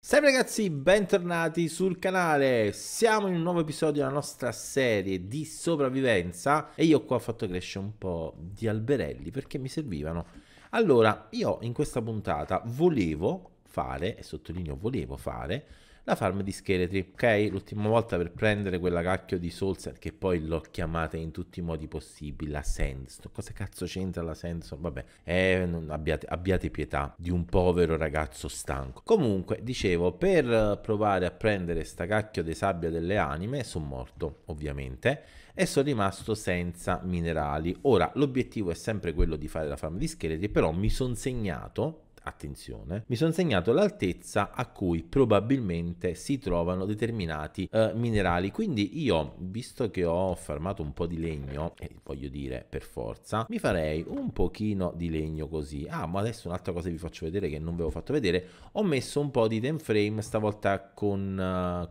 Salve ragazzi, bentornati sul canale. Siamo in un nuovo episodio della nostra serie di sopravvivenza e io qua ho fatto crescere un po' di alberelli perché mi servivano. Allora, io in questa puntata volevo fare, e sottolineo volevo fare, la farm di scheletri, ok? L'ultima volta per prendere quella cacchio di Soulser che poi l'ho chiamata in tutti i modi possibili, la Sandstorm. Cosa cazzo c'entra la Sandstorm? Vabbè, eh, abbiate, abbiate pietà di un povero ragazzo stanco. Comunque, dicevo, per provare a prendere sta cacchio di sabbia delle anime, sono morto, ovviamente, e sono rimasto senza minerali. Ora, l'obiettivo è sempre quello di fare la farm di scheletri, però mi sono segnato attenzione, mi sono segnato l'altezza a cui probabilmente si trovano determinati eh, minerali. Quindi io, visto che ho farmato un po' di legno, e eh, voglio dire per forza, mi farei un pochino di legno così. Ah, ma adesso un'altra cosa vi faccio vedere che non ve l'ho fatto vedere. Ho messo un po' di time frame stavolta con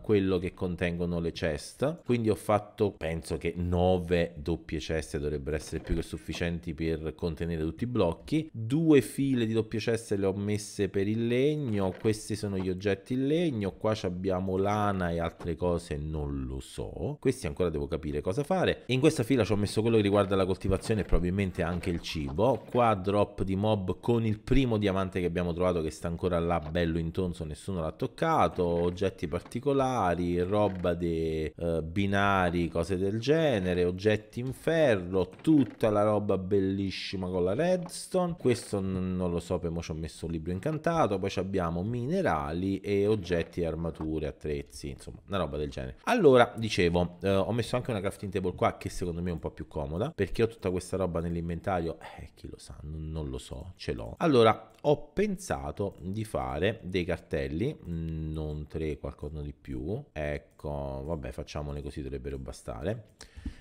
uh, quello che contengono le chest. Quindi ho fatto, penso che 9 doppie ceste dovrebbero essere più che sufficienti per contenere tutti i blocchi. Due file di doppie ceste le ho l'ho messe per il legno, questi sono gli oggetti in legno, qua abbiamo lana e altre cose, non lo so. Questi ancora devo capire cosa fare. In questa fila ci ho messo quello che riguarda la coltivazione e probabilmente anche il cibo. Qua drop di mob con il primo diamante che abbiamo trovato che sta ancora là bello intonso, nessuno l'ha toccato, oggetti particolari, roba di eh, binari, cose del genere, oggetti in ferro, tutta la roba bellissima con la redstone. Questo non lo so, per mo ci ho messo questo libro incantato, poi abbiamo minerali e oggetti, armature, attrezzi, insomma, una roba del genere. Allora, dicevo, eh, ho messo anche una crafting table qua che secondo me è un po' più comoda, perché ho tutta questa roba nell'inventario, eh, chi lo sa, non lo so, ce l'ho. Allora, ho pensato di fare dei cartelli, mm, non tre, qualcosa di più, ecco, vabbè, facciamone così, dovrebbero bastare.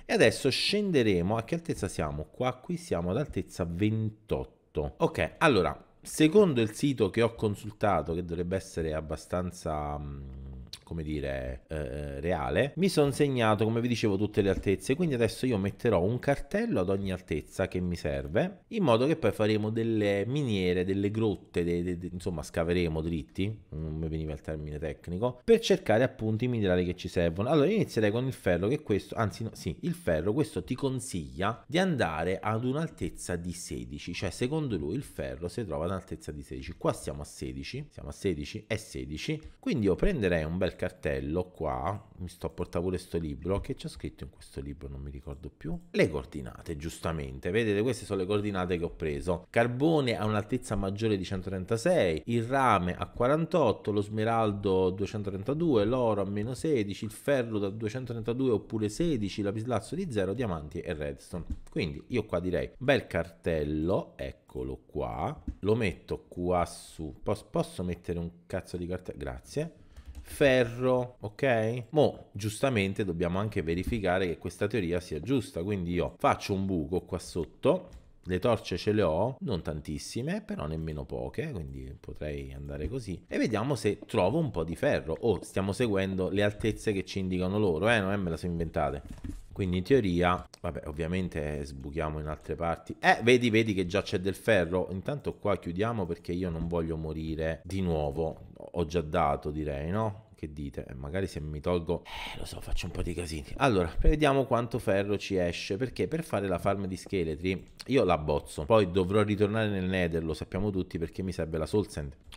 E adesso scenderemo, a che altezza siamo? Qua, qui siamo ad altezza 28. Ok, allora Secondo il sito che ho consultato, che dovrebbe essere abbastanza... Mh, mm, come dire, eh, reale, mi sono segnato, come vi dicevo, tutte le altezze. Quindi adesso io metterò un cartello ad ogni altezza che mi serve, in modo che poi faremo delle miniere, delle grotte, de, de, de, insomma scaveremo dritti, non mi veniva il termine tecnico, per cercare appunto i minerali che ci servono. Allora inizierei con il ferro, che questo, anzi no, sì, il ferro, questo ti consiglia di andare ad un'altezza di 16, cioè secondo lui il ferro si trova ad un'altezza di 16. Qua siamo a 16, siamo a 16 e 16, quindi io prenderei un bel cartello qua, mi sto a portare pure questo libro, che c'è scritto in questo libro, non mi ricordo più, le coordinate, giustamente, vedete queste sono le coordinate che ho preso, carbone a un'altezza maggiore di 136, il rame a 48, lo smeraldo 232, l'oro a meno 16, il ferro da 232 oppure 16, lapislazzo di 0, diamanti e redstone. Quindi io qua direi bel cartello, eccolo qua, lo metto qua su, posso, posso mettere un cazzo di cartello? Grazie ferro, ok? Mo, giustamente dobbiamo anche verificare che questa teoria sia giusta, quindi io faccio un buco qua sotto, le torce ce le ho, non tantissime, però nemmeno poche, quindi potrei andare così. E vediamo se trovo un po' di ferro. O oh, stiamo seguendo le altezze che ci indicano loro, eh? Non è me la sono inventate. Quindi in teoria, vabbè, ovviamente sbuchiamo in altre parti. Eh, vedi, vedi che già c'è del ferro. Intanto qua chiudiamo perché io non voglio morire di nuovo. Ho già dato, direi, no? Che dite? Eh, magari se mi tolgo... Eh, lo so, faccio un po' di casini. Allora, vediamo quanto ferro ci esce, perché per fare la farm di scheletri io la bozzo. Poi dovrò ritornare nel nether, lo sappiamo tutti, perché mi serve la soul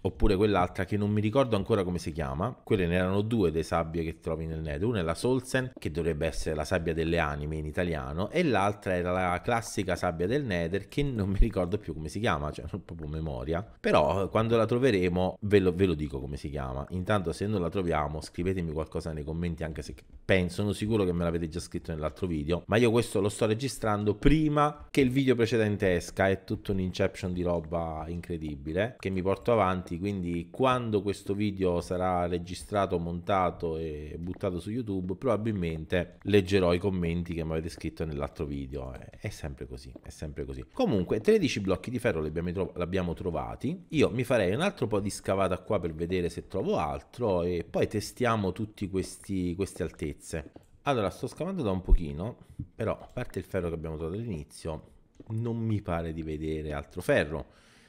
Oppure quell'altra che non mi ricordo ancora come si chiama. Quelle ne erano due delle sabbie che trovi nel nether. Una è la soul che dovrebbe essere la sabbia delle anime in italiano, e l'altra era la classica sabbia del nether, che non mi ricordo più come si chiama, cioè non ho proprio memoria. Però eh, quando la troveremo ve lo, ve lo dico come si chiama. Intanto se non la troviamo proviamo. Scrivetemi qualcosa nei commenti, anche se penso, sono sicuro che me l'avete già scritto nell'altro video. Ma io questo lo sto registrando prima che il video precedente esca. È tutto un inception di roba incredibile che mi porto avanti. Quindi, quando questo video sarà registrato, montato e buttato su YouTube, probabilmente leggerò i commenti che mi avete scritto nell'altro video. È sempre così, è sempre così. Comunque, 13 blocchi di ferro li abbiamo, li abbiamo trovati. Io mi farei un altro po' di scavata qua per vedere se trovo altro e poi poi testiamo tutte queste altezze. Allora, sto scavando da un pochino, però a parte il ferro che abbiamo trovato all'inizio, non mi pare di vedere altro ferro.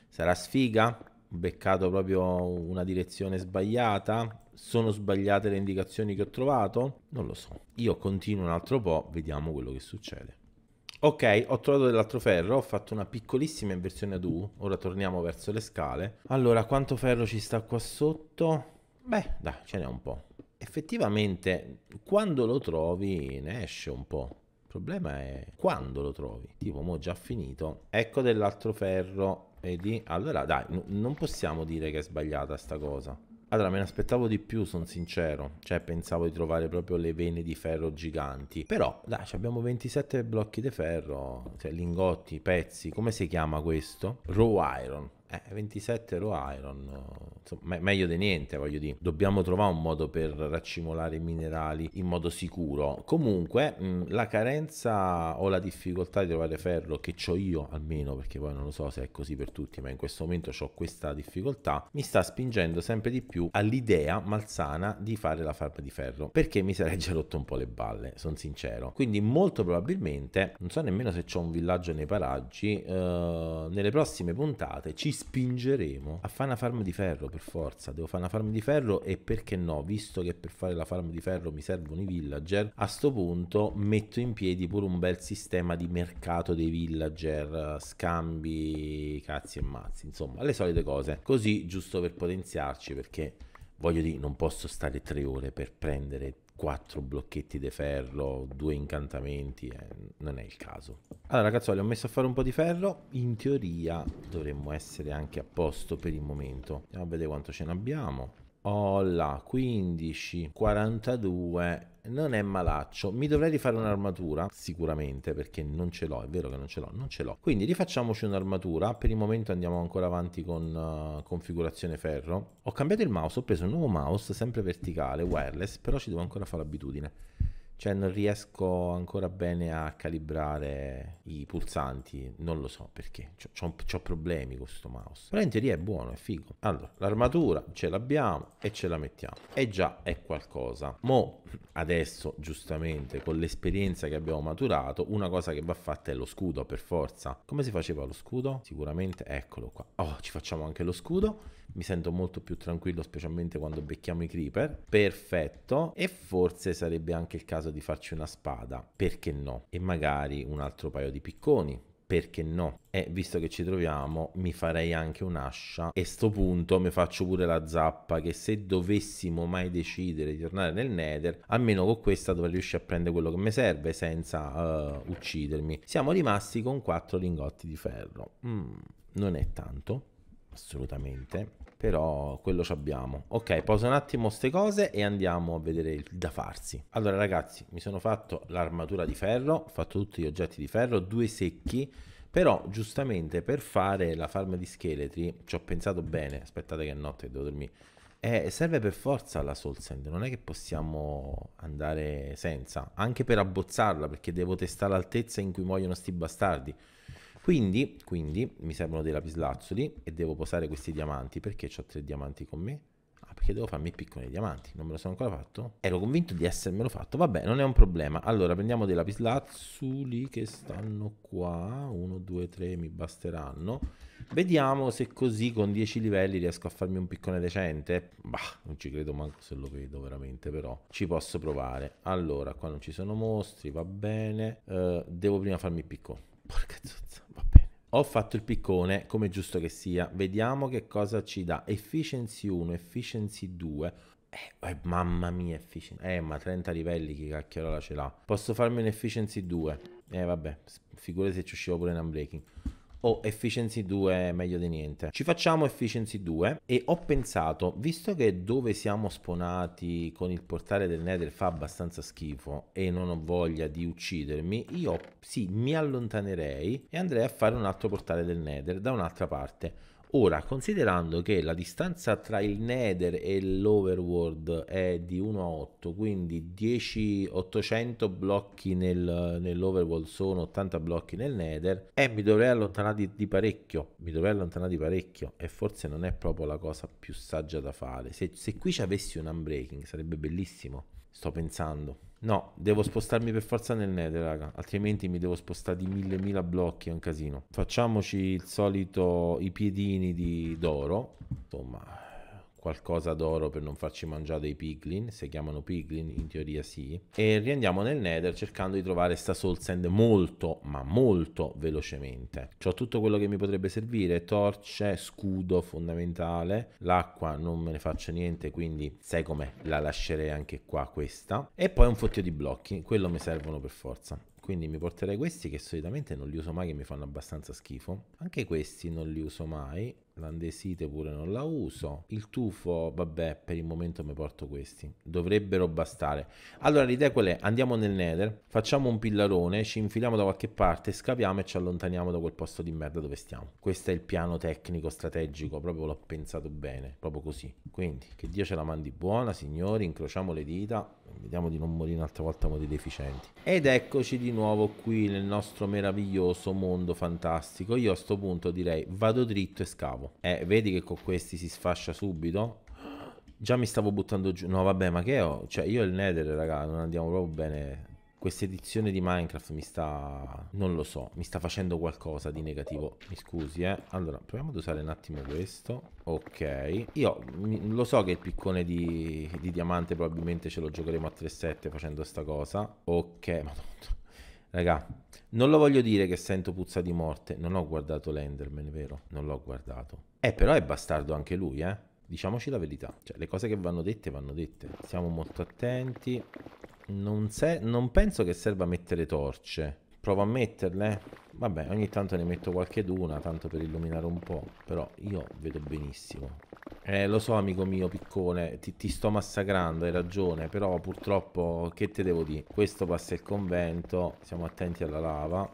Sarà sfiga? beccato proprio una direzione sbagliata? Sono sbagliate le indicazioni che ho trovato? Non lo so. Io continuo un altro po', vediamo quello che succede. Ok, ho trovato dell'altro ferro, ho fatto una piccolissima inversione ad U, ora torniamo verso le scale. Allora, quanto ferro ci sta qua sotto? Beh, dai, ce n'è un po'. Effettivamente, quando lo trovi, ne esce un po'. Il problema è quando lo trovi. Tipo, mo già finito. Ecco dell'altro ferro. Vedi? Allora, dai, n- non possiamo dire che è sbagliata sta cosa. Allora, me ne aspettavo di più, sono sincero. Cioè, pensavo di trovare proprio le vene di ferro giganti. Però, dai, abbiamo 27 blocchi di ferro, cioè lingotti, pezzi. Come si chiama questo? Raw iron. Eh, 27 lo Iron, insomma, me- meglio di niente, voglio dire. Dobbiamo trovare un modo per raccimolare i minerali in modo sicuro. Comunque, mh, mm, la carenza o la difficoltà di trovare ferro che ho io, almeno perché poi non lo so se è così per tutti, ma in questo momento ho questa difficoltà, mi sta spingendo sempre di più all'idea malsana di fare la farma di ferro, perché mi sarei già rotto un po' le balle, sono sincero. Quindi molto probabilmente, non so nemmeno se ho un villaggio nei paraggi, eh, nelle prossime puntate ci spingeremo a fare una farm di ferro per forza. Devo fare una farm di ferro e perché no? Visto che per fare la farm di ferro mi servono i villager, a sto punto metto in piedi pure un bel sistema di mercato dei villager, scambi, cazzi e mazzi, insomma, le solite cose. Così giusto per potenziarci perché voglio dire, non posso stare tre ore per prendere quattro blocchetti di ferro, due incantamenti, eh, non è il caso. Allora ragazzi, ho messo a fare un po' di ferro, in teoria dovremmo essere anche a posto per il momento. Andiamo a vedere quanto ce ne abbiamo ho là 15 42 non è malaccio mi dovrei rifare un'armatura sicuramente perché non ce l'ho è vero che non ce l'ho non ce l'ho quindi rifacciamoci un'armatura per il momento andiamo ancora avanti con uh, configurazione ferro ho cambiato il mouse ho preso un nuovo mouse sempre verticale wireless però ci devo ancora fare l'abitudine cioè non riesco ancora bene a calibrare i pulsanti, non lo so perché, ho problemi con questo mouse. Però in teoria è buono, è figo. Allora, l'armatura ce l'abbiamo e ce la mettiamo. E già è qualcosa. Mo adesso, giustamente, con l'esperienza che abbiamo maturato, una cosa che va fatta è lo scudo, per forza. Come si faceva lo scudo? Sicuramente, eccolo qua. Oh, ci facciamo anche lo scudo. Mi sento molto più tranquillo, specialmente quando becchiamo i creeper. Perfetto. E forse sarebbe anche il caso di farci una spada, perché no? E magari un altro paio di picconi, perché no? E visto che ci troviamo, mi farei anche un'ascia e sto punto mi faccio pure la zappa che se dovessimo mai decidere di tornare nel Nether, almeno con questa dovrei riuscire a prendere quello che mi serve senza uh, uccidermi. Siamo rimasti con quattro lingotti di ferro. Mm, non è tanto, assolutamente però quello ci abbiamo. Ok, posa un attimo queste cose e andiamo a vedere il da farsi. Allora ragazzi, mi sono fatto l'armatura di ferro, ho fatto tutti gli oggetti di ferro, due secchi, però giustamente per fare la farm di scheletri ci ho pensato bene, aspettate che è notte devo dormire, eh, serve per forza la soul sand, non è che possiamo andare senza, anche per abbozzarla perché devo testare l'altezza in cui muoiono sti bastardi. Quindi, quindi mi servono dei lapislazzuli e devo posare questi diamanti. Perché ho tre diamanti con me? Ah, perché devo farmi piccoli diamanti? Non me lo sono ancora fatto? Ero convinto di essermelo fatto. Vabbè, non è un problema. Allora, prendiamo dei lapislazzuli che stanno qua. Uno, due, tre, mi basteranno. Vediamo se così con 10 livelli riesco a farmi un piccone decente. Bah, non ci credo manco se lo vedo veramente, però ci posso provare. Allora, qua non ci sono mostri, va bene. Uh, devo prima farmi picco. Porca zozza. Ho fatto il piccone, come giusto che sia. Vediamo che cosa ci dà. Efficiency 1, efficiency 2. Eh, eh, mamma mia, efficiency. Eh, ma 30 livelli, che cacchierola ce l'ha. Posso farmi un efficiency 2. Eh, vabbè, figure se ci uscivo pure in unbreaking o efficiency 2 è meglio di niente. Ci facciamo efficiency 2 e ho pensato, visto che dove siamo sponati con il portale del Nether fa abbastanza schifo e non ho voglia di uccidermi, io sì, mi allontanerei e andrei a fare un altro portale del Nether da un'altra parte Ora, considerando che la distanza tra il Nether e l'Overworld è di 1 a 8, quindi 10, 800 blocchi nel, nell'Overworld sono 80 blocchi nel Nether, e eh, mi dovrei allontanare di, di, parecchio, mi dovrei allontanare di parecchio, e forse non è proprio la cosa più saggia da fare. Se, se qui ci avessi un unbreaking sarebbe bellissimo, sto pensando. No, devo spostarmi per forza nel nether, raga. Altrimenti mi devo spostare di mille mila blocchi, è un casino. Facciamoci il solito i piedini di d'oro. Insomma, qualcosa d'oro per non farci mangiare dei piglin, se chiamano piglin in teoria sì, e riandiamo nel nether cercando di trovare sta soul sand molto ma molto velocemente. Ho tutto quello che mi potrebbe servire, torce, scudo fondamentale, l'acqua non me ne faccio niente quindi sai com'è, la lascerei anche qua questa, e poi un fottio di blocchi, quello mi servono per forza quindi mi porterei questi che solitamente non li uso mai che mi fanno abbastanza schifo anche questi non li uso mai l'andesite pure non la uso, il tufo vabbè per il momento mi porto questi, dovrebbero bastare. Allora l'idea qual è? Andiamo nel nether, facciamo un pillarone, ci infiliamo da qualche parte, scaviamo e ci allontaniamo da quel posto di merda dove stiamo. Questo è il piano tecnico strategico, proprio l'ho pensato bene, proprio così. Quindi che Dio ce la mandi buona signori, incrociamo le dita Vediamo di non morire un'altra volta a modi deficienti. Ed eccoci di nuovo qui nel nostro meraviglioso mondo fantastico. Io a sto punto direi vado dritto e scavo. Eh, vedi che con questi si sfascia subito? Già mi stavo buttando giù. No, vabbè, ma che ho? Cioè, io e il Nether, raga, non andiamo proprio bene questa edizione di Minecraft mi sta... non lo so, mi sta facendo qualcosa di negativo. Mi scusi, eh. Allora, proviamo ad usare un attimo questo. Ok. Io lo so che il piccone di, di diamante probabilmente ce lo giocheremo a 3-7 facendo sta cosa. Ok, madonna. Raga, non lo voglio dire che sento puzza di morte. Non ho guardato l'Enderman, vero? Non l'ho guardato. Eh, però è bastardo anche lui, eh. Diciamoci la verità. Cioè, le cose che vanno dette, vanno dette. Siamo molto attenti. Non, se- non penso che serva mettere torce. Provo a metterle. Vabbè, ogni tanto ne metto qualche d'una, tanto per illuminare un po'. Però io vedo benissimo. Eh, lo so, amico mio piccone, ti, ti sto massacrando, hai ragione. Però purtroppo, che te devo dire? Questo passa il convento, siamo attenti alla lava.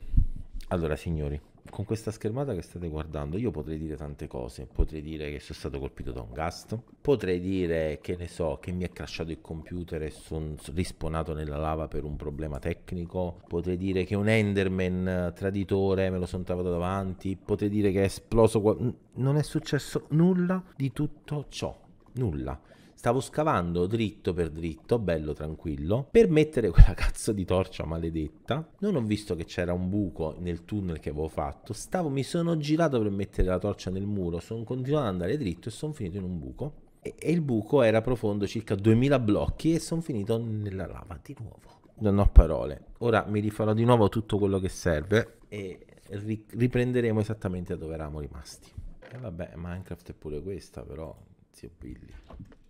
Allora, signori, con questa schermata che state guardando io potrei dire tante cose, potrei dire che sono stato colpito da un gas, potrei dire che ne so, che mi è crashato il computer e sono risponato nella lava per un problema tecnico, potrei dire che un Enderman traditore me lo sono trovato davanti, potrei dire che è esploso, non è successo nulla di tutto ciò, nulla. Stavo scavando dritto per dritto, bello tranquillo, per mettere quella cazzo di torcia maledetta. Non ho visto che c'era un buco nel tunnel che avevo fatto. Stavo, mi sono girato per mettere la torcia nel muro, sono continuato ad andare dritto e sono finito in un buco. E, e il buco era profondo circa 2000 blocchi e sono finito nella lava di nuovo. Non ho parole. Ora mi rifarò di nuovo tutto quello che serve e ri- riprenderemo esattamente dove eravamo rimasti. E vabbè, Minecraft è pure questa, però, zio Billy.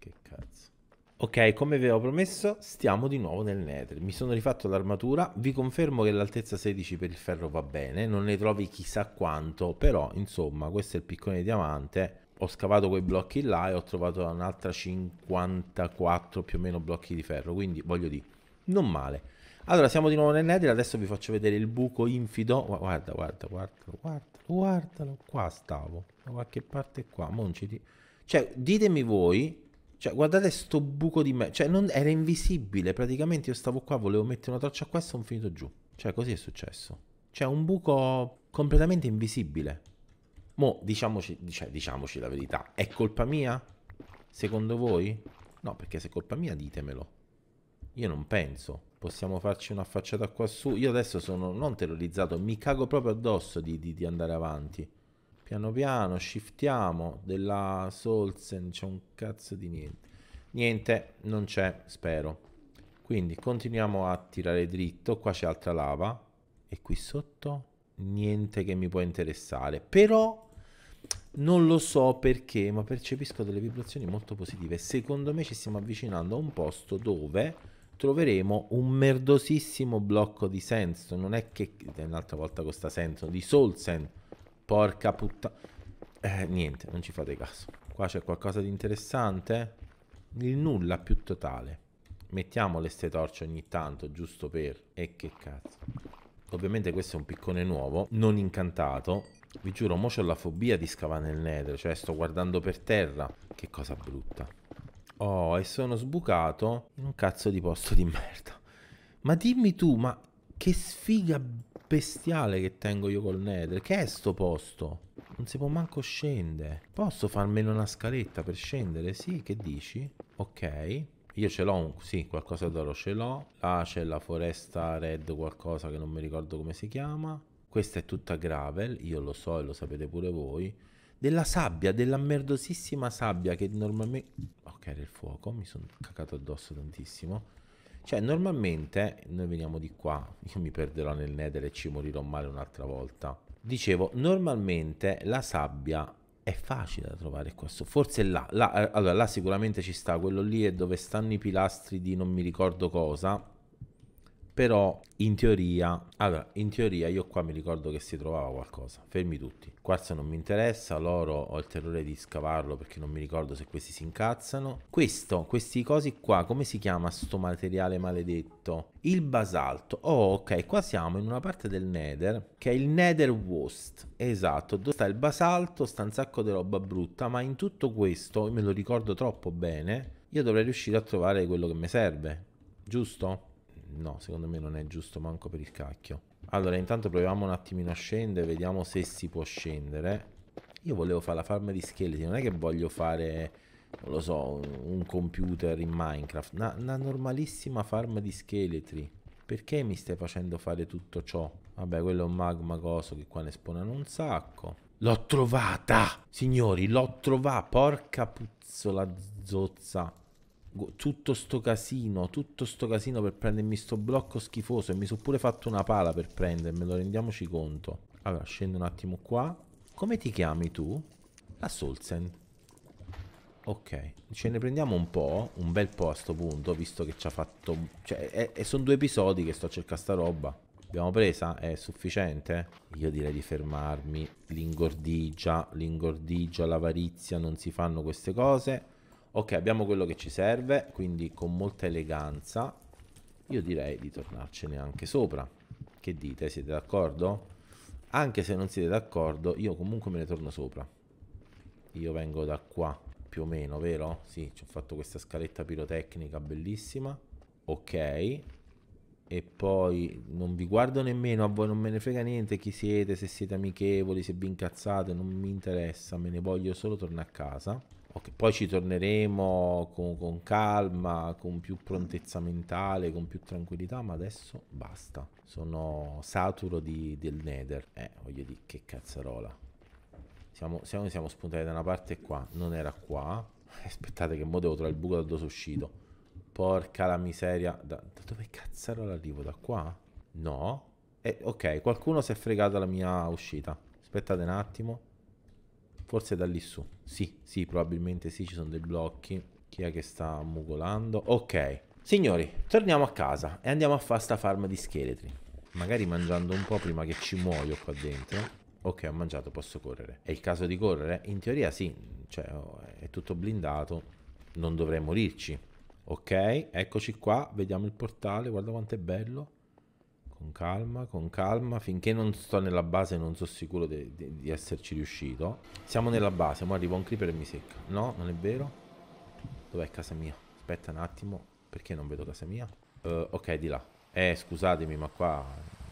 Che cazzo. Ok, come vi avevo promesso, stiamo di nuovo nel Nether. Mi sono rifatto l'armatura, vi confermo che l'altezza 16 per il ferro va bene, non ne trovi chissà quanto, però insomma, questo è il piccone di diamante. Ho scavato quei blocchi là e ho trovato un'altra 54 più o meno blocchi di ferro, quindi voglio dire, non male. Allora, siamo di nuovo nel Nether, adesso vi faccio vedere il buco infido. Guarda, guarda, guarda, guarda, guardalo. Qua stavo, da qualche parte qua, monciti. Cioè, ditemi voi cioè, guardate sto buco di me. Cioè, non, era invisibile. Praticamente io stavo qua, volevo mettere una torcia qua e sono finito giù. Cioè, così è successo. Cioè, un buco completamente invisibile. Mo, diciamoci, cioè, diciamoci la verità. È colpa mia? Secondo voi? No, perché se è colpa mia ditemelo. Io non penso. Possiamo farci una facciata qua su. Io adesso sono non terrorizzato, mi cago proprio addosso di, di, di andare avanti piano piano shiftiamo della Solsen c'è un cazzo di niente niente non c'è spero quindi continuiamo a tirare dritto qua c'è altra lava e qui sotto niente che mi può interessare però non lo so perché ma percepisco delle vibrazioni molto positive secondo me ci stiamo avvicinando a un posto dove troveremo un merdosissimo blocco di sandstone non è che eh, un'altra volta costa sandstone di soul sand Porca puttana. Eh, niente, non ci fate caso. Qua c'è qualcosa di interessante? Il nulla più totale. Mettiamo le ste torce ogni tanto, giusto per... E che cazzo. Ovviamente questo è un piccone nuovo, non incantato. Vi giuro, mo c'ho la fobia di scavare nel nether, cioè sto guardando per terra. Che cosa brutta. Oh, e sono sbucato in un cazzo di posto di merda. Ma dimmi tu, ma che sfiga bestiale che tengo io col Nether. Che è sto posto? Non si può manco scendere. Posso farmene una scaletta per scendere? Sì, che dici? Ok. Io ce l'ho, un... sì, qualcosa d'oro ce l'ho. Là c'è la foresta red qualcosa che non mi ricordo come si chiama. Questa è tutta gravel, io lo so e lo sapete pure voi. Della sabbia, della merdosissima sabbia che normalmente... Ok, era il fuoco, mi sono cacato addosso tantissimo. Cioè, normalmente noi veniamo di qua, io mi perderò nel nether e ci morirò male un'altra volta. Dicevo, normalmente la sabbia è facile da trovare questo. Forse là, là, eh, allora là sicuramente ci sta, quello lì è dove stanno i pilastri di non mi ricordo cosa però in teoria, allora, in teoria io qua mi ricordo che si trovava qualcosa, fermi tutti, quarzo non mi interessa, loro ho il terrore di scavarlo perché non mi ricordo se questi si incazzano, questo, questi cosi qua, come si chiama sto materiale maledetto? Il basalto, oh ok, qua siamo in una parte del nether, che è il nether wast esatto, dove sta il basalto, sta un sacco di roba brutta, ma in tutto questo, me lo ricordo troppo bene, io dovrei riuscire a trovare quello che mi serve, giusto? no, secondo me non è giusto manco per il cacchio. Allora, intanto proviamo un attimino a scendere, vediamo se si può scendere. Io volevo fare la farm di scheletri, non è che voglio fare, non lo so, un computer in Minecraft. Una, una normalissima farm di scheletri. Perché mi stai facendo fare tutto ciò? Vabbè, quello è un magma coso che qua ne spawnano un sacco. L'ho trovata! Signori, l'ho trovata! Porca puzzola zozza! tutto sto casino, tutto sto casino per prendermi sto blocco schifoso e mi sono pure fatto una pala per prendermelo, rendiamoci conto. Allora, scendo un attimo qua. Come ti chiami tu? La Solzen. Ok, ce ne prendiamo un po', un bel po' a sto punto, visto che ci ha fatto... Cioè, è, è, sono due episodi che sto a cercare sta roba. Abbiamo presa? È sufficiente? Io direi di fermarmi. L'ingordigia, l'ingordigia, l'avarizia, non si fanno queste cose. Ok, abbiamo quello che ci serve, quindi con molta eleganza io direi di tornarcene anche sopra. Che dite? Siete d'accordo? Anche se non siete d'accordo, io comunque me ne torno sopra. Io vengo da qua, più o meno, vero? Sì, ci ho fatto questa scaletta pirotecnica bellissima. Ok. E poi non vi guardo nemmeno, a voi non me ne frega niente chi siete, se siete amichevoli, se vi incazzate, non mi interessa, me ne voglio solo tornare a casa. Okay, poi ci torneremo con, con, calma, con più prontezza mentale, con più tranquillità, ma adesso basta. Sono saturo di, del nether. Eh, voglio dire, che cazzarola. Siamo, siamo, siamo spuntati da una parte qua, non era qua. Aspettate che mo devo trovare il buco da dove sono uscito. Porca la miseria. Da, da dove cazzarola arrivo? Da qua? No? Eh, ok, qualcuno si è fregato la mia uscita. Aspettate un attimo. Forse da lì su. Sì, sì, probabilmente sì, ci sono dei blocchi. Chi è che sta mugolando? Ok. Signori, torniamo a casa e andiamo a fare sta farm di scheletri. Magari mangiando un po' prima che ci muoio qua dentro. Ok, ho mangiato, posso correre. È il caso di correre? In teoria sì, cioè oh, è tutto blindato, non dovrei morirci. Ok, eccoci qua, vediamo il portale, guarda quanto è bello con calma, con calma, finché non sto nella base non sono sicuro di esserci riuscito. Siamo nella base, ora arriva un creeper e mi secca. No, non è vero. Dov'è casa mia? Aspetta un attimo, perché non vedo casa mia? Uh, ok, di là. Eh, scusatemi, ma qua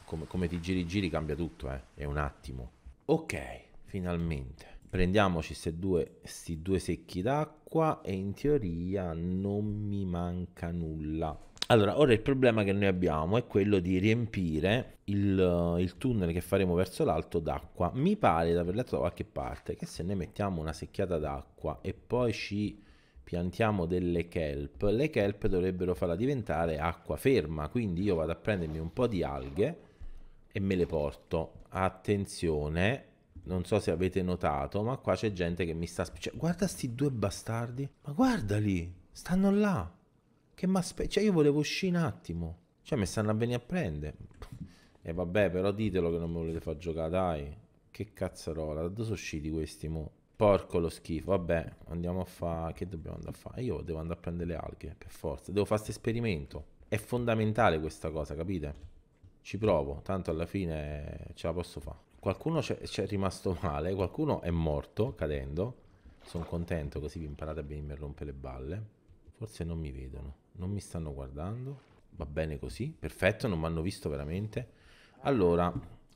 come, come ti giri giri cambia tutto, eh. È un attimo. Ok, finalmente. Prendiamoci questi due, due secchi d'acqua e in teoria non mi manca nulla. Allora, ora il problema che noi abbiamo è quello di riempire il, il tunnel che faremo verso l'alto d'acqua. Mi pare di aver letto da qualche parte che se noi mettiamo una secchiata d'acqua e poi ci piantiamo delle kelp, le kelp dovrebbero farla diventare acqua ferma, quindi io vado a prendermi un po' di alghe e me le porto. Attenzione, non so se avete notato, ma qua c'è gente che mi sta... Cioè, guarda sti due bastardi, ma guardali, stanno là. Che mi aspetta? Cioè io volevo uscire un attimo. Cioè mi stanno a venire a prendere. E vabbè, però ditelo che non mi volete far giocare, dai. Che cazzarola, da dove sono usciti questi mo'? Porco lo schifo, vabbè, andiamo a fare. Che dobbiamo andare a fare? Io devo andare a prendere le alghe, per forza. Devo fare questo esperimento. È fondamentale questa cosa, capite? Ci provo, tanto alla fine ce la posso fare. Qualcuno c'è, c'è rimasto male, qualcuno è morto cadendo. Sono contento così vi imparate a venirmi a rompere le balle. Forse non mi vedono non mi stanno guardando, va bene così, perfetto, non mi hanno visto veramente. Allora,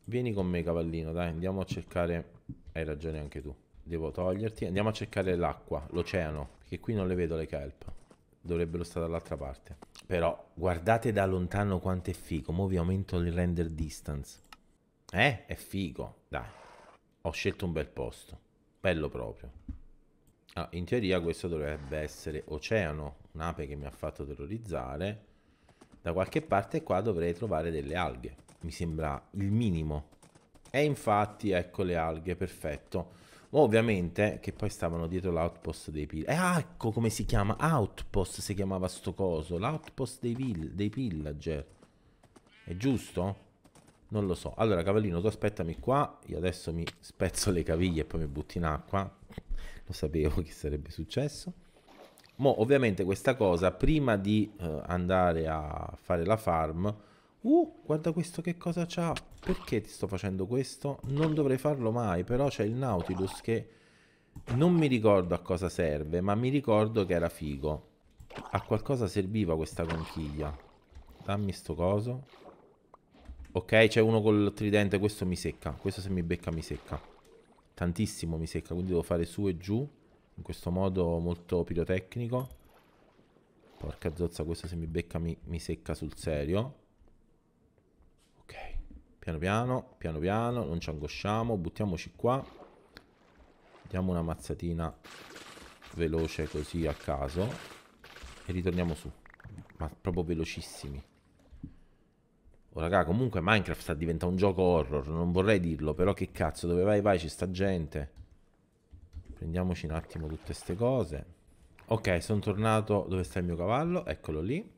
vieni con me cavallino, dai, andiamo a cercare, hai ragione anche tu, devo toglierti, andiamo a cercare l'acqua, l'oceano, che qui non le vedo le kelp, dovrebbero stare dall'altra parte. Però guardate da lontano quanto è figo, mo vi aumento il render distance. Eh, è figo, dai, ho scelto un bel posto, bello proprio. Ah, in teoria questo dovrebbe essere Oceano, un'ape che mi ha fatto terrorizzare. Da qualche parte qua dovrei trovare delle alghe, mi sembra il minimo. E infatti ecco le alghe, perfetto. Ovviamente, che poi stavano dietro l'outpost dei pillager. Eh, ah, ecco come si chiama. Outpost si chiamava sto coso. L'outpost dei, vil- dei pillager. È giusto? Non lo so. Allora, cavallino, tu aspettami qua. Io adesso mi spezzo le caviglie e poi mi butto in acqua lo sapevo che sarebbe successo. Mo, ovviamente questa cosa, prima di eh, andare a fare la farm, uh, guarda questo che cosa c'ha, perché ti sto facendo questo? Non dovrei farlo mai, però c'è il Nautilus che non mi ricordo a cosa serve, ma mi ricordo che era figo. A qualcosa serviva questa conchiglia. Dammi sto coso. Ok, c'è uno col tridente, questo mi secca, questo se mi becca mi secca tantissimo mi secca, quindi devo fare su e giù, in questo modo molto pirotecnico. Porca zozza, questo se mi becca mi, mi secca sul serio. Ok, piano piano, piano piano, non ci angosciamo, buttiamoci qua. Diamo una mazzatina veloce così a caso e ritorniamo su, ma proprio velocissimi. Oh, raga, comunque Minecraft sta diventando un gioco horror, non vorrei dirlo, però che cazzo, dove vai vai ci sta gente. Prendiamoci un attimo tutte queste cose. Ok, sono tornato, dove sta il mio cavallo? Eccolo lì.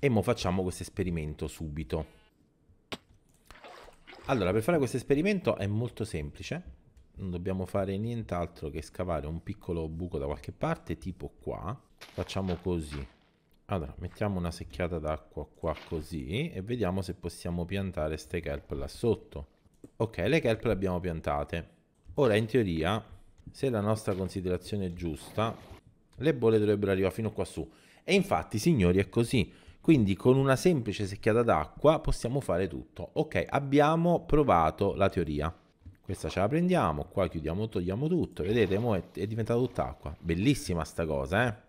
E mo facciamo questo esperimento subito. Allora, per fare questo esperimento è molto semplice. Non dobbiamo fare nient'altro che scavare un piccolo buco da qualche parte, tipo qua. Facciamo così. Allora, mettiamo una secchiata d'acqua qua così e vediamo se possiamo piantare ste kelp là sotto. Ok, le kelp le abbiamo piantate. Ora, in teoria, se la nostra considerazione è giusta, le bolle dovrebbero arrivare fino qua su. E infatti, signori, è così. Quindi con una semplice secchiata d'acqua possiamo fare tutto. Ok, abbiamo provato la teoria. Questa ce la prendiamo, qua chiudiamo, togliamo tutto. Vedete, è, è diventata tutta acqua. Bellissima sta cosa, eh?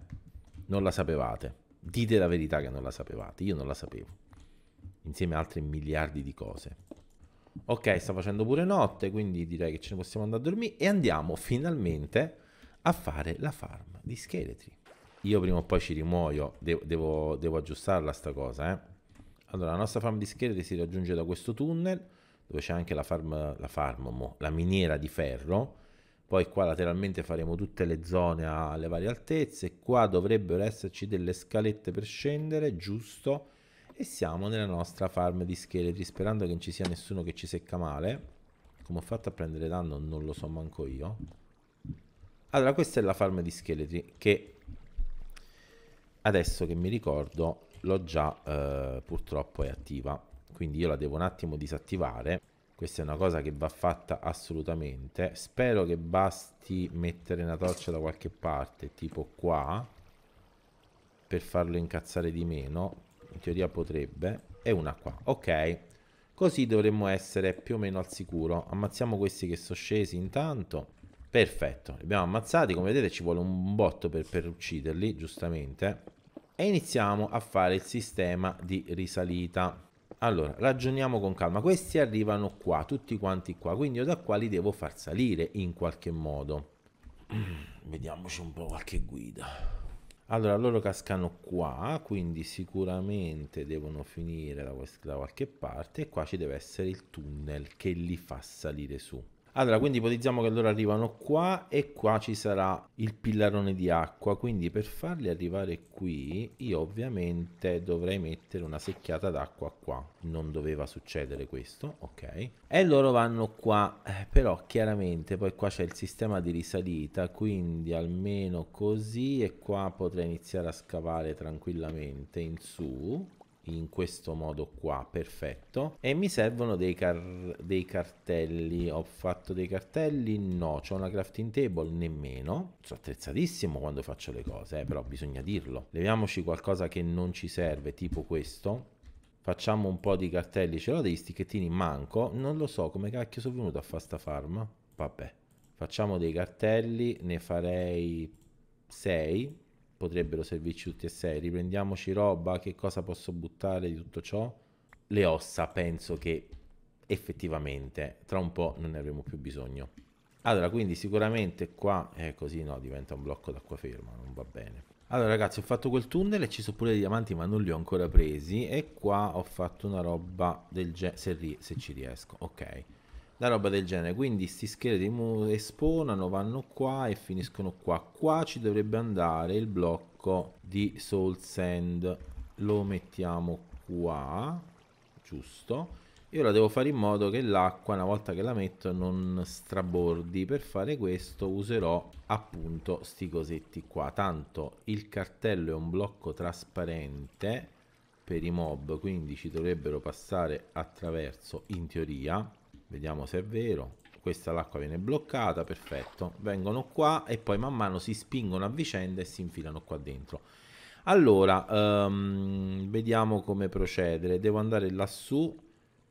Non la sapevate. Dite la verità che non la sapevate, io non la sapevo. Insieme a altre miliardi di cose. Ok, sta facendo pure notte, quindi direi che ce ne possiamo andare a dormire e andiamo finalmente a fare la farm di scheletri. Io prima o poi ci rimuoio, devo, devo, devo aggiustarla sta cosa, eh. Allora, la nostra farm di scheletri si raggiunge da questo tunnel, dove c'è anche la farm, la farm, la miniera di ferro, poi qua lateralmente faremo tutte le zone alle varie altezze, qua dovrebbero esserci delle scalette per scendere, giusto, e siamo nella nostra farm di scheletri, sperando che non ci sia nessuno che ci secca male, come ho fatto a prendere danno non lo so manco io. Allora questa è la farm di scheletri che adesso che mi ricordo l'ho già eh, purtroppo è attiva, quindi io la devo un attimo disattivare questa è una cosa che va fatta assolutamente. Spero che basti mettere una torcia da qualche parte, tipo qua, per farlo incazzare di meno. In teoria potrebbe. E una qua. Ok. Così dovremmo essere più o meno al sicuro. Ammazziamo questi che sono scesi intanto. Perfetto, li abbiamo ammazzati, come vedete ci vuole un botto per, per, ucciderli, giustamente. E iniziamo a fare il sistema di risalita. Allora, ragioniamo con calma. Questi arrivano qua, tutti quanti qua, quindi io da qua li devo far salire in qualche modo. Vediamoci un po' qualche guida. Allora, loro cascano qua, quindi sicuramente devono finire da, da qualche parte e qua ci deve essere il tunnel che li fa salire su. Allora, quindi ipotizziamo che loro arrivano qua e qua ci sarà il pillarone di acqua, quindi per farli arrivare qui io ovviamente dovrei mettere una secchiata d'acqua qua. Non doveva succedere questo, ok? E loro vanno qua, eh, però chiaramente poi qua c'è il sistema di risalita, quindi almeno così e qua potrei iniziare a scavare tranquillamente in su in questo modo qua perfetto e mi servono dei, car dei cartelli ho fatto dei cartelli no c'è una crafting table nemmeno sono attrezzatissimo quando faccio le cose eh, però bisogna dirlo leviamoci qualcosa che non ci serve tipo questo facciamo un po' di cartelli ce l'ho degli sticchettini manco non lo so come cacchio sono venuto a fare sta farm vabbè facciamo dei cartelli ne farei 6 potrebbero servirci tutti e sei. Riprendiamoci roba, che cosa posso buttare di tutto ciò? Le ossa penso che effettivamente tra un po' non ne avremo più bisogno. Allora, quindi sicuramente qua è eh, così, no, diventa un blocco d'acqua ferma, non va bene. Allora ragazzi, ho fatto quel tunnel e ci sono pure dei diamanti ma non li ho ancora presi e qua ho fatto una roba del genere, se, se ci riesco, ok la roba del genere. Quindi sti scheletri esponano, vanno qua e finiscono qua. Qua ci dovrebbe andare il blocco di Soul Sand. Lo mettiamo qua, giusto? E ora devo fare in modo che l'acqua, una volta che la metto, non strabordi. Per fare questo userò appunto sti cosetti qua. Tanto il cartello è un blocco trasparente per i mob, quindi ci dovrebbero passare attraverso in teoria vediamo se è vero questa l'acqua viene bloccata perfetto vengono qua e poi man mano si spingono a vicenda e si infilano qua dentro allora um, vediamo come procedere devo andare lassù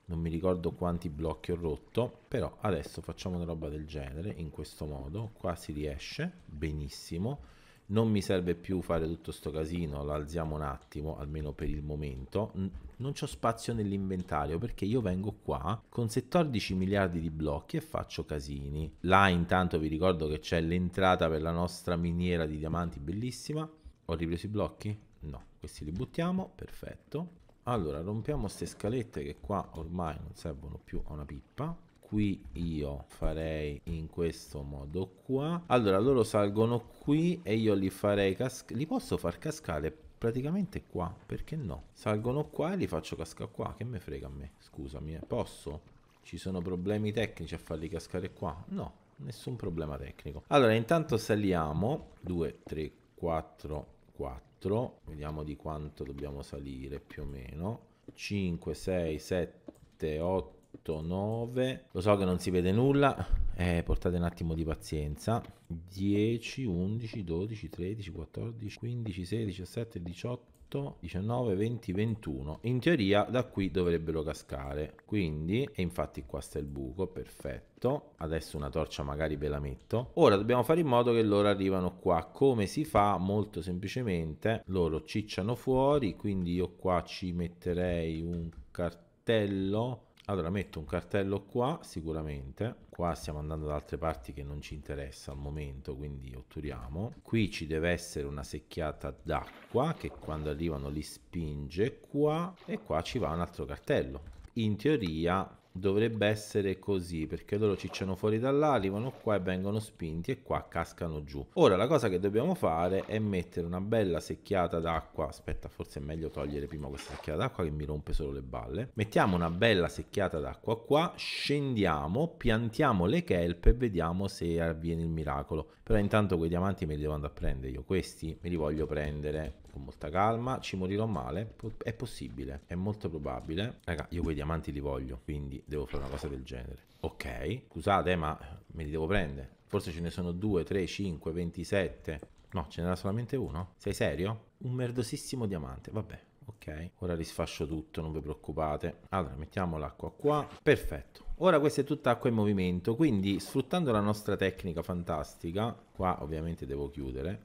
non mi ricordo quanti blocchi ho rotto però adesso facciamo una roba del genere in questo modo qua si riesce benissimo non mi serve più fare tutto sto casino, la alziamo un attimo, almeno per il momento non ho spazio nell'inventario perché io vengo qua con 14 miliardi di blocchi e faccio casini. Là intanto vi ricordo che c'è l'entrata per la nostra miniera di diamanti bellissima. Ho ripreso i blocchi? No, questi li buttiamo, perfetto. Allora, rompiamo queste scalette che qua ormai non servono più a una pippa qui io farei in questo modo qua allora loro salgono qui e io li farei cascare li posso far cascare praticamente qua, perché no? Salgono qua e li faccio cascare qua, che me frega a me, scusami, eh. posso? Ci sono problemi tecnici a farli cascare qua? No, nessun problema tecnico. Allora, intanto saliamo, 2, 3, 4, 4, vediamo di quanto dobbiamo salire più o meno, 5, 6, 7, 8, 9, lo so che non si vede nulla, eh, portate un attimo di pazienza. 10, 11, 12, 13, 14, 15, 16, 17, 18, 19, 20, 21. In teoria da qui dovrebbero cascare. Quindi, e infatti qua sta il buco, perfetto. Adesso una torcia magari ve la metto. Ora dobbiamo fare in modo che loro arrivano qua. Come si fa? Molto semplicemente loro cicciano fuori, quindi io qua ci metterei un cartello allora metto un cartello qua sicuramente, qua stiamo andando da altre parti che non ci interessa al momento, quindi otturiamo. Qui ci deve essere una secchiata d'acqua che quando arrivano li spinge qua e qua ci va un altro cartello. In teoria dovrebbe essere così perché loro cicciano fuori dall'ala, arrivano qua e vengono spinti e qua cascano giù. Ora la cosa che dobbiamo fare è mettere una bella secchiata d'acqua, aspetta forse è meglio togliere prima questa secchiata d'acqua che mi rompe solo le balle, mettiamo una bella secchiata d'acqua qua, scendiamo, piantiamo le kelp e vediamo se avviene il miracolo, però intanto quei diamanti me li devo andare a prendere io, questi me li voglio prendere con molta calma, ci morirò male, è possibile, è molto probabile. Raga, io quei diamanti li voglio, quindi devo fare una cosa del genere. Ok, scusate, ma me li devo prendere. Forse ce ne sono 2, 3, 5, 27. No, ce n'era solamente uno? Sei serio? Un merdosissimo diamante, vabbè. Ok, ora risfascio tutto, non vi preoccupate. Allora, mettiamo l'acqua qua. Perfetto. Ora questa è tutta acqua in movimento, quindi sfruttando la nostra tecnica fantastica, qua ovviamente devo chiudere,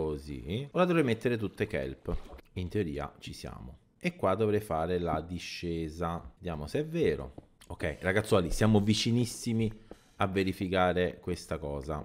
così. Ora dovrei mettere tutte kelp. In teoria ci siamo. E qua dovrei fare la discesa. Vediamo se è vero. Ok, ragazzuoli, siamo vicinissimi a verificare questa cosa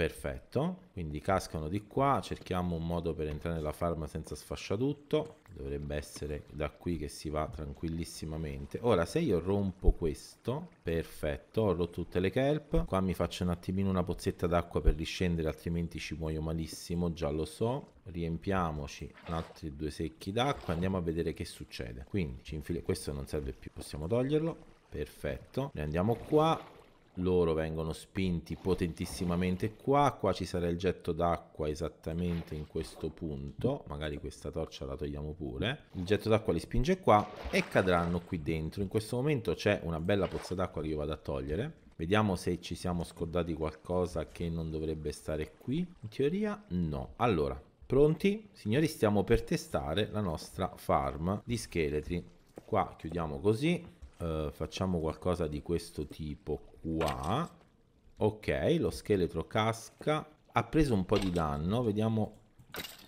perfetto quindi cascano di qua cerchiamo un modo per entrare nella farma senza tutto dovrebbe essere da qui che si va tranquillissimamente ora se io rompo questo perfetto ho rotto tutte le kelp qua mi faccio un attimino una pozzetta d'acqua per riscendere altrimenti ci muoio malissimo già lo so riempiamoci altri due secchi d'acqua andiamo a vedere che succede quindi ci infiliamo questo non serve più possiamo toglierlo perfetto ne andiamo qua loro vengono spinti potentissimamente qua, qua ci sarà il getto d'acqua esattamente in questo punto, magari questa torcia la togliamo pure, il getto d'acqua li spinge qua e cadranno qui dentro, in questo momento c'è una bella pozza d'acqua che io vado a togliere, Vediamo se ci siamo scordati qualcosa che non dovrebbe stare qui. In teoria no. Allora, pronti? Signori, stiamo per testare la nostra farm di scheletri. Qua chiudiamo così. Uh, facciamo qualcosa di questo tipo qua. Ok, lo scheletro casca. Ha preso un po' di danno, vediamo...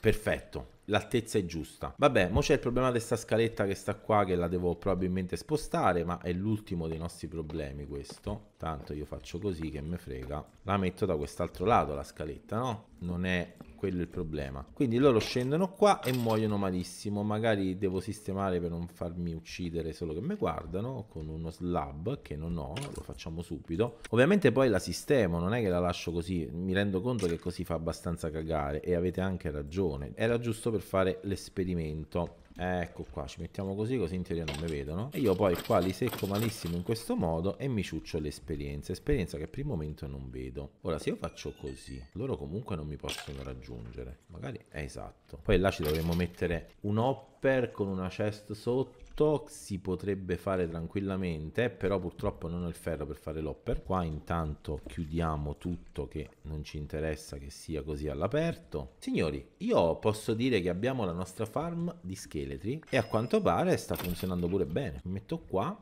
Perfetto, l'altezza è giusta. Vabbè, mo c'è il problema di questa scaletta che sta qua, che la devo probabilmente spostare, ma è l'ultimo dei nostri problemi questo. Tanto io faccio così, che me frega. La metto da quest'altro lato la scaletta, no? non è quello il problema. Quindi loro scendono qua e muoiono malissimo. Magari devo sistemare per non farmi uccidere solo che mi guardano con uno slab che non ho, lo facciamo subito. Ovviamente poi la sistemo, non è che la lascio così, mi rendo conto che così fa abbastanza cagare e avete anche ragione. Era giusto per fare l'esperimento. Eh, ecco qua, ci mettiamo così, così in teoria non mi vedono. E io poi qua li secco malissimo in questo modo e mi ciuccio l'esperienza. Esperienza che per il momento non vedo. Ora, se io faccio così, loro comunque non mi possono raggiungere. Magari è esatto. Poi là ci dovremmo mettere un hopper con una chest sotto tutto, si potrebbe fare tranquillamente, però purtroppo non ho il ferro per fare l'hopper. Qua intanto chiudiamo tutto che non ci interessa che sia così all'aperto. Signori, io posso dire che abbiamo la nostra farm di scheletri e a quanto pare sta funzionando pure bene. metto qua,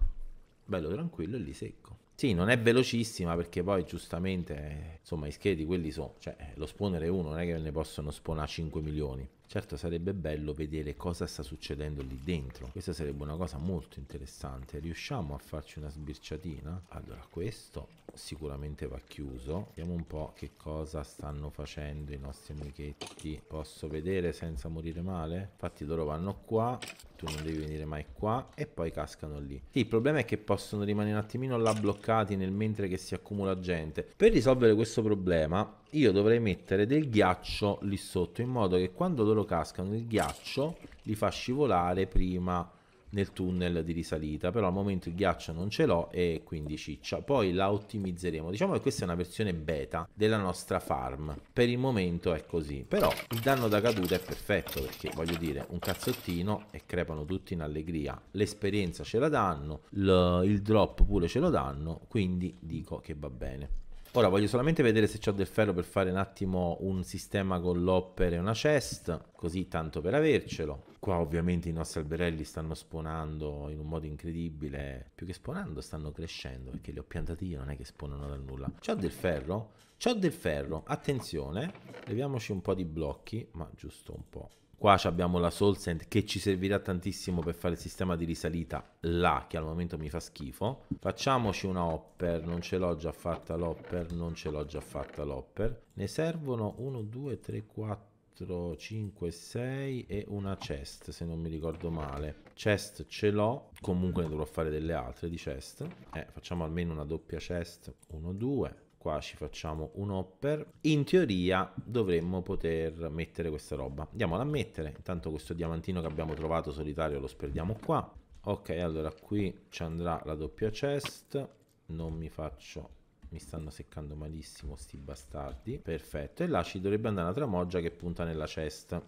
bello tranquillo e lì secco. Sì, non è velocissima perché poi giustamente, insomma, i scheletri quelli sono, cioè lo spawnere uno non è che ne possono spawnare 5 milioni. Certo sarebbe bello vedere cosa sta succedendo lì dentro, questa sarebbe una cosa molto interessante. Riusciamo a farci una sbirciatina? Allora questo sicuramente va chiuso. Vediamo un po' che cosa stanno facendo i nostri amichetti. Posso vedere senza morire male? Infatti loro vanno qua, tu non devi venire mai qua e poi cascano lì. Sì, il problema è che possono rimanere un attimino là bloccati nel mentre che si accumula gente. Per risolvere questo problema io dovrei mettere del ghiaccio lì sotto in modo che quando loro cascano il ghiaccio li fa scivolare prima nel tunnel di risalita però al momento il ghiaccio non ce l'ho e quindi ciccia poi la ottimizzeremo diciamo che questa è una versione beta della nostra farm per il momento è così però il danno da caduta è perfetto perché voglio dire un cazzottino e crepano tutti in allegria l'esperienza ce la danno il drop pure ce lo danno quindi dico che va bene Ora voglio solamente vedere se ho del ferro per fare un attimo un sistema con l'opera e una chest, così tanto per avercelo. Qua ovviamente i nostri alberelli stanno sponando in un modo incredibile, più che sponando stanno crescendo, perché li ho piantati io, non è che sponano da nulla. C'ho del ferro? C'ho del ferro, attenzione, leviamoci un po' di blocchi, ma giusto un po'. Qua abbiamo la soul Soulsend che ci servirà tantissimo per fare il sistema di risalita là, che al momento mi fa schifo. Facciamoci una hopper, non ce l'ho già fatta l'hopper, non ce l'ho già fatta l'hopper. Ne servono 1, 2, 3, 4, 5, 6 e una chest, se non mi ricordo male. Chest ce l'ho, comunque ne dovrò fare delle altre di chest. Eh, facciamo almeno una doppia chest, 1, 2, qua ci facciamo un hopper in teoria dovremmo poter mettere questa roba andiamola a mettere intanto questo diamantino che abbiamo trovato solitario lo sperdiamo qua ok allora qui ci andrà la doppia chest non mi faccio mi stanno seccando malissimo sti bastardi perfetto e là ci dovrebbe andare una tramoggia che punta nella chest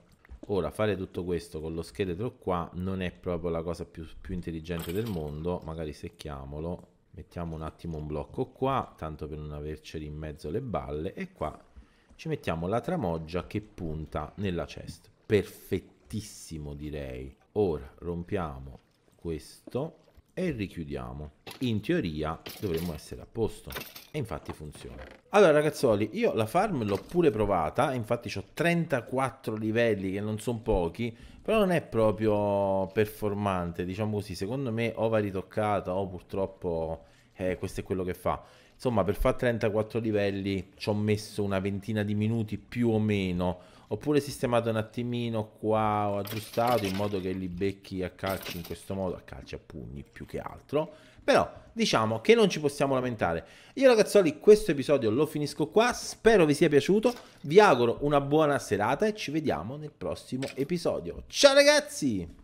ora fare tutto questo con lo scheletro qua non è proprio la cosa più, più intelligente del mondo magari secchiamolo mettiamo un attimo un blocco qua tanto per non averceli in mezzo le balle e qua ci mettiamo la tramoggia che punta nella chest perfettissimo direi ora rompiamo questo e richiudiamo. In teoria dovremmo essere a posto. E infatti funziona. Allora ragazzoli, io la farm l'ho pure provata, infatti ho 34 livelli che non sono pochi, però non è proprio performante, diciamo così, secondo me o va ritoccata o purtroppo eh, questo è quello che fa. Insomma, per fare 34 livelli ci ho messo una ventina di minuti più o meno, oppure sistemato un attimino qua ho aggiustato in modo che li becchi a calci in questo modo, a calci a pugni più che altro. Però diciamo che non ci possiamo lamentare. Io ragazzoli questo episodio lo finisco qua, spero vi sia piaciuto, vi auguro una buona serata e ci vediamo nel prossimo episodio. Ciao ragazzi!